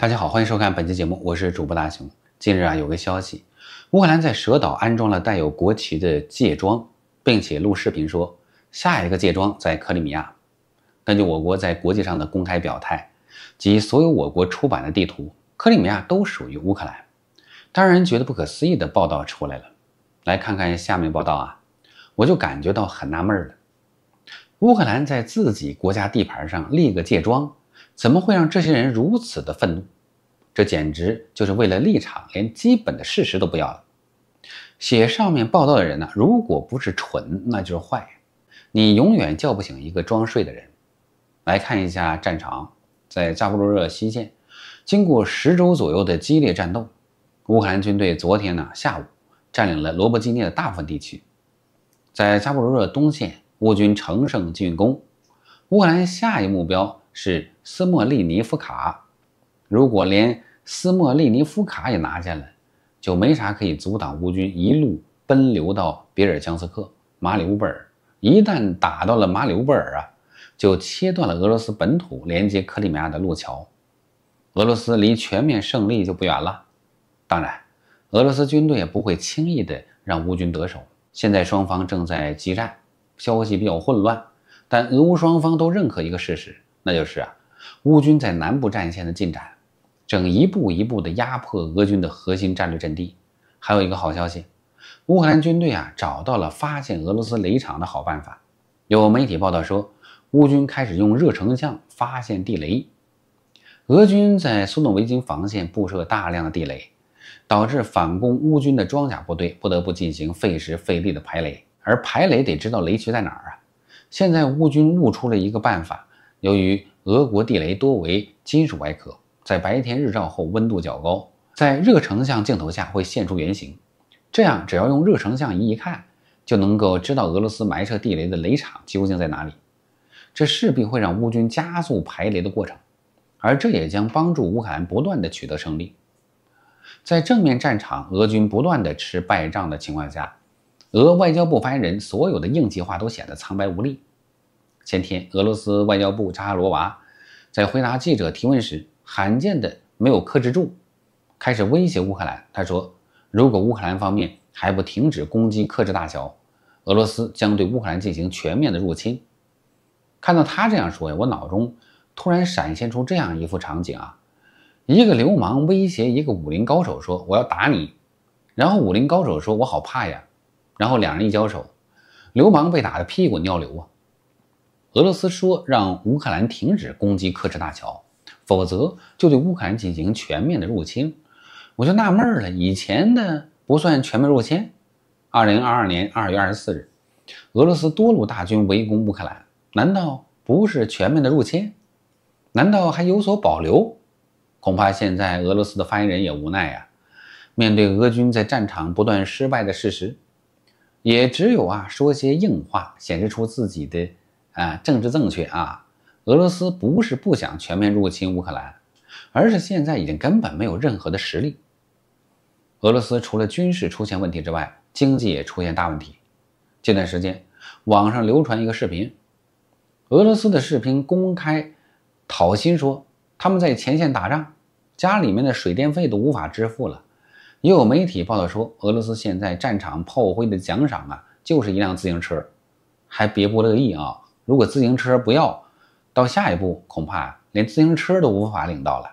大家好，欢迎收看本期节目，我是主播大熊。近日啊，有个消息，乌克兰在蛇岛安装了带有国旗的戒装，并且录视频说下一个戒装在克里米亚。根据我国在国际上的公开表态及所有我国出版的地图，克里米亚都属于乌克兰。当然，觉得不可思议的报道出来了，来看看下面报道啊，我就感觉到很纳闷了。乌克兰在自己国家地盘上立个戒装，怎么会让这些人如此的愤怒？这简直就是为了立场，连基本的事实都不要了。写上面报道的人呢，如果不是蠢，那就是坏。你永远叫不醒一个装睡的人。来看一下战场，在扎波罗热西线，经过十周左右的激烈战斗，乌克兰军队昨天呢下午占领了罗伯基涅的大部分地区。在扎波罗热东线，乌军乘胜进攻，乌克兰下一目标是。斯莫利尼夫卡，如果连斯莫利尼夫卡也拿下来，就没啥可以阻挡乌军一路奔流到别尔江斯克、马里乌波尔。一旦打到了马里乌波尔啊，就切断了俄罗斯本土连接克里米亚的路桥，俄罗斯离全面胜利就不远了。当然，俄罗斯军队也不会轻易的让乌军得手。现在双方正在激战，消息比较混乱，但俄乌双方都认可一个事实，那就是啊。乌军在南部战线的进展，正一步一步地压迫俄军的核心战略阵地。还有一个好消息，乌克兰军队啊找到了发现俄罗斯雷场的好办法。有媒体报道说，乌军开始用热成像发现地雷。俄军在苏诺维金防线布设大量的地雷，导致反攻乌军的装甲部队不得不进行费时费力的排雷。而排雷得知道雷区在哪儿啊？现在乌军悟出了一个办法，由于俄国地雷多为金属外壳，在白天日照后温度较高，在热成像镜头下会现出原形。这样，只要用热成像仪一看，就能够知道俄罗斯埋设地雷的雷场究竟在哪里。这势必会让乌军加速排雷的过程，而这也将帮助乌克兰不断的取得胜利。在正面战场俄军不断的吃败仗的情况下，俄外交部发言人所有的硬气话都显得苍白无力。前天，俄罗斯外交部扎哈罗娃。在回答记者提问时，罕见的没有克制住，开始威胁乌克兰。他说：“如果乌克兰方面还不停止攻击，克制大桥，俄罗斯将对乌克兰进行全面的入侵。”看到他这样说呀，我脑中突然闪现出这样一幅场景啊：一个流氓威胁一个武林高手说：“我要打你。”然后武林高手说：“我好怕呀。”然后两人一交手，流氓被打得屁滚尿流啊。俄罗斯说让乌克兰停止攻击克赤大桥，否则就对乌克兰进行全面的入侵。我就纳闷了，以前的不算全面入侵？二零二二年二月二十四日，俄罗斯多路大军围攻乌克兰，难道不是全面的入侵？难道还有所保留？恐怕现在俄罗斯的发言人也无奈呀，面对俄军在战场不断失败的事实，也只有啊说些硬话，显示出自己的。啊，政治正确啊！俄罗斯不是不想全面入侵乌克兰，而是现在已经根本没有任何的实力。俄罗斯除了军事出现问题之外，经济也出现大问题。这段时间，网上流传一个视频，俄罗斯的士兵公开讨薪，说他们在前线打仗，家里面的水电费都无法支付了。也有媒体报道说，俄罗斯现在战场炮灰的奖赏啊，就是一辆自行车，还别不乐意啊！如果自行车不要，到下一步恐怕连自行车都无法领到了，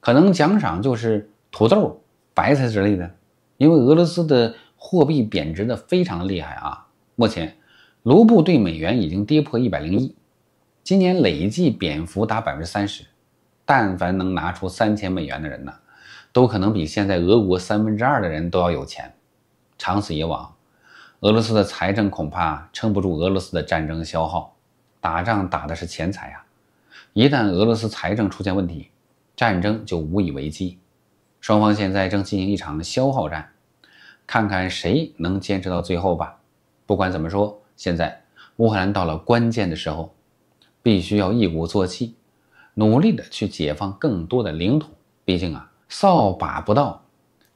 可能奖赏就是土豆、白菜之类的。因为俄罗斯的货币贬值的非常厉害啊，目前卢布对美元已经跌破一百零一，今年累计贬幅达百分之三十。但凡能拿出三千美元的人呢，都可能比现在俄国三分之二的人都要有钱。长此以往。俄罗斯的财政恐怕撑不住俄罗斯的战争消耗，打仗打的是钱财啊！一旦俄罗斯财政出现问题，战争就无以为继。双方现在正进行一场消耗战，看看谁能坚持到最后吧。不管怎么说，现在乌克兰到了关键的时候，必须要一鼓作气，努力的去解放更多的领土。毕竟啊，扫把不到，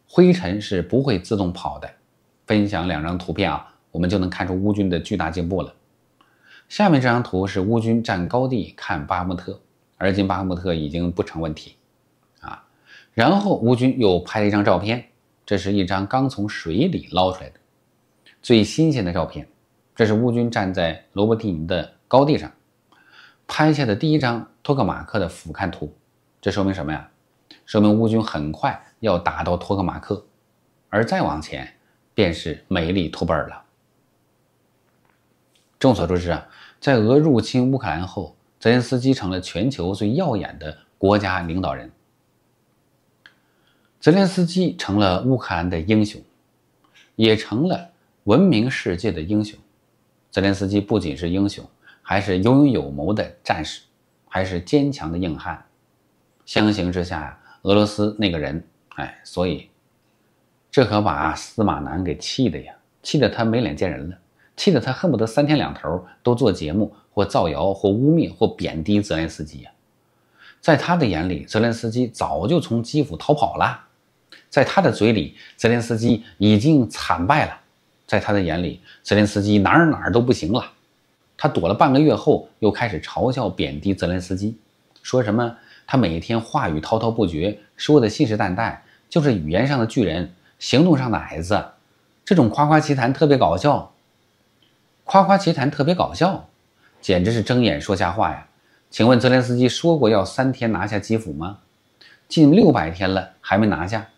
灰尘是不会自动跑的。分享两张图片啊，我们就能看出乌军的巨大进步了。下面这张图是乌军占高地看巴赫穆特，而今巴赫穆特已经不成问题啊。然后乌军又拍了一张照片，这是一张刚从水里捞出来的最新鲜的照片。这是乌军站在罗伯蒂尼的高地上拍下的第一张托克马克的俯瞰图。这说明什么呀？说明乌军很快要打到托克马克，而再往前。便是美丽托贝尔了。众所周知啊，在俄入侵乌克兰后，泽连斯基成了全球最耀眼的国家领导人。泽连斯基成了乌克兰的英雄，也成了闻名世界的英雄。泽连斯基不仅是英雄，还是有勇有谋的战士，还是坚强的硬汉。相形之下，俄罗斯那个人，哎，所以。这可把司马南给气的呀！气得他没脸见人了，气得他恨不得三天两头都做节目，或造谣，或污蔑，或贬低泽连斯基呀。在他的眼里，泽连斯基早就从基辅逃跑了；在他的嘴里，泽连斯基已经惨败了；在他的眼里，泽连斯基哪儿哪儿都不行了。他躲了半个月后，又开始嘲笑贬低泽连斯基，说什么他每一天话语滔滔不绝，说的信誓旦旦，就是语言上的巨人。行动上的孩子，这种夸夸其谈特别搞笑。夸夸其谈特别搞笑，简直是睁眼说瞎话呀！请问泽连斯基说过要三天拿下基辅吗？近六百天了还没拿下，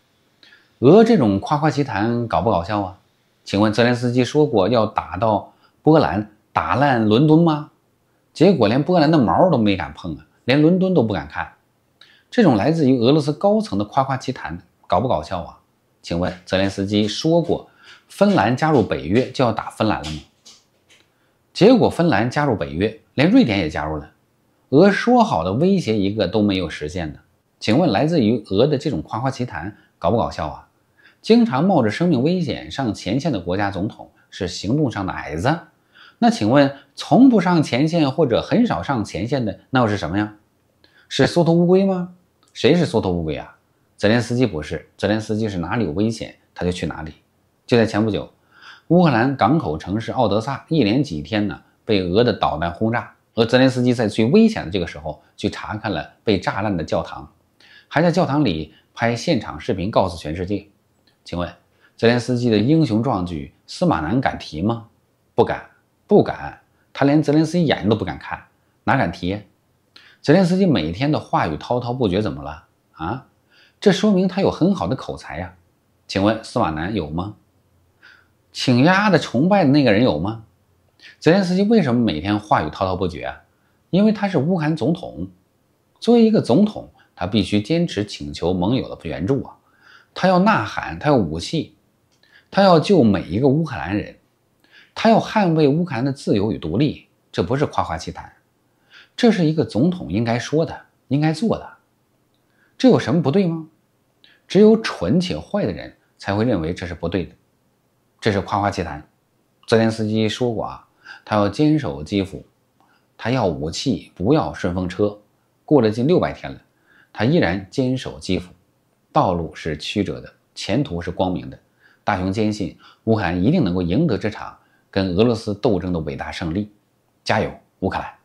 俄这种夸夸其谈搞不搞笑啊？请问泽连斯基说过要打到波兰、打烂伦敦吗？结果连波兰的毛都没敢碰啊，连伦敦都不敢看。这种来自于俄罗斯高层的夸夸其谈搞不搞笑啊？请问泽连斯基说过，芬兰加入北约就要打芬兰了吗？结果芬兰加入北约，连瑞典也加入了，俄说好的威胁一个都没有实现呢？请问来自于俄的这种夸夸其谈搞不搞笑啊？经常冒着生命危险上前线的国家总统是行动上的矮子，那请问从不上前线或者很少上前线的那又是什么呀？是缩头乌龟吗？谁是缩头乌龟啊？泽连斯基不是，泽连斯基是哪里有危险他就去哪里。就在前不久，乌克兰港口城市奥德萨一连几天呢被俄的导弹轰炸，而泽连斯基在最危险的这个时候去查看了被炸烂的教堂，还在教堂里拍现场视频告诉全世界。请问泽连斯基的英雄壮举，司马南敢提吗？不敢，不敢。他连泽连斯基眼都不敢看，哪敢提？泽连斯基每天的话语滔滔不绝，怎么了啊？这说明他有很好的口才呀，请问司马南有吗？请压的崇拜的那个人有吗？泽连斯基为什么每天话语滔滔不绝啊？因为他是乌克兰总统，作为一个总统，他必须坚持请求盟友的援助啊！他要呐喊，他要武器，他要救每一个乌克兰人，他要捍卫乌克兰的自由与独立，这不是夸夸其谈，这是一个总统应该说的，应该做的。这有什么不对吗？只有蠢且坏的人才会认为这是不对的，这是夸夸其谈。泽连斯基说过啊，他要坚守基辅，他要武器，不要顺风车。过了近六百天了，他依然坚守基辅。道路是曲折的，前途是光明的。大雄坚信乌克兰一定能够赢得这场跟俄罗斯斗争的伟大胜利，加油，乌克兰！